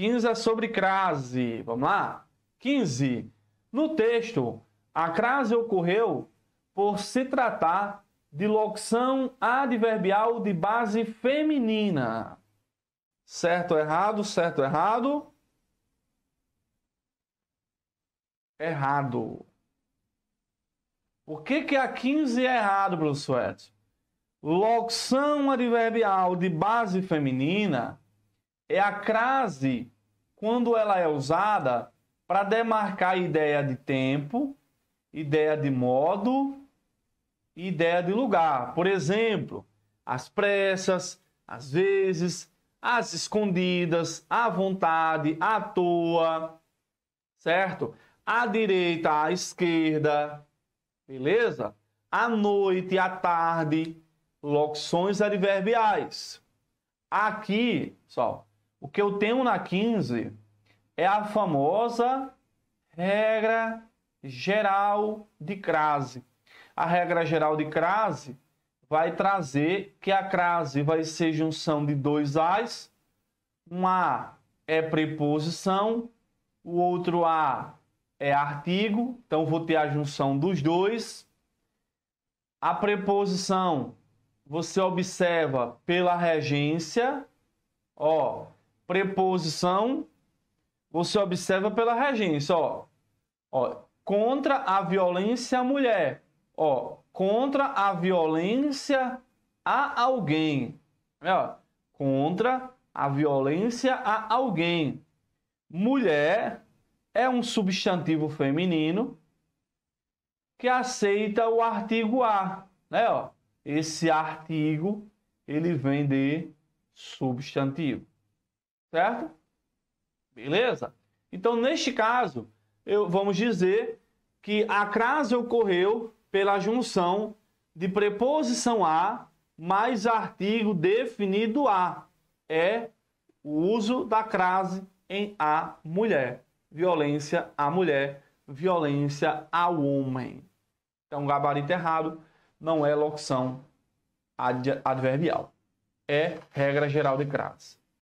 15 é sobre crase. Vamos lá? 15. No texto, a crase ocorreu por se tratar de locução adverbial de base feminina. Certo, errado, certo, errado. Errado. Por que, que a 15 é errado, professor Edson? Locução adverbial de base feminina é a crase quando ela é usada para demarcar ideia de tempo, ideia de modo e ideia de lugar. Por exemplo, às pressas, às vezes, às escondidas, à vontade, à toa, certo? À direita, à esquerda, beleza? À noite, à tarde, locuções adverbiais. Aqui, pessoal, o que eu tenho na 15 é a famosa regra geral de crase. A regra geral de crase vai trazer que a crase vai ser junção de dois A's. Um A é preposição, o outro A é artigo, então vou ter a junção dos dois. A preposição você observa pela regência, ó, preposição, você observa pela regência, ó. ó contra a violência à mulher, ó. Contra a violência a alguém, ó. Contra a violência a alguém. Mulher é um substantivo feminino que aceita o artigo a, né, ó. Esse artigo ele vem de substantivo. Certo? Beleza? Então, neste caso, eu, vamos dizer que a crase ocorreu pela junção de preposição a mais artigo definido a. É o uso da crase em a mulher. Violência à mulher, violência ao homem. Então, gabarito errado não é locução adverbial. É regra geral de crase.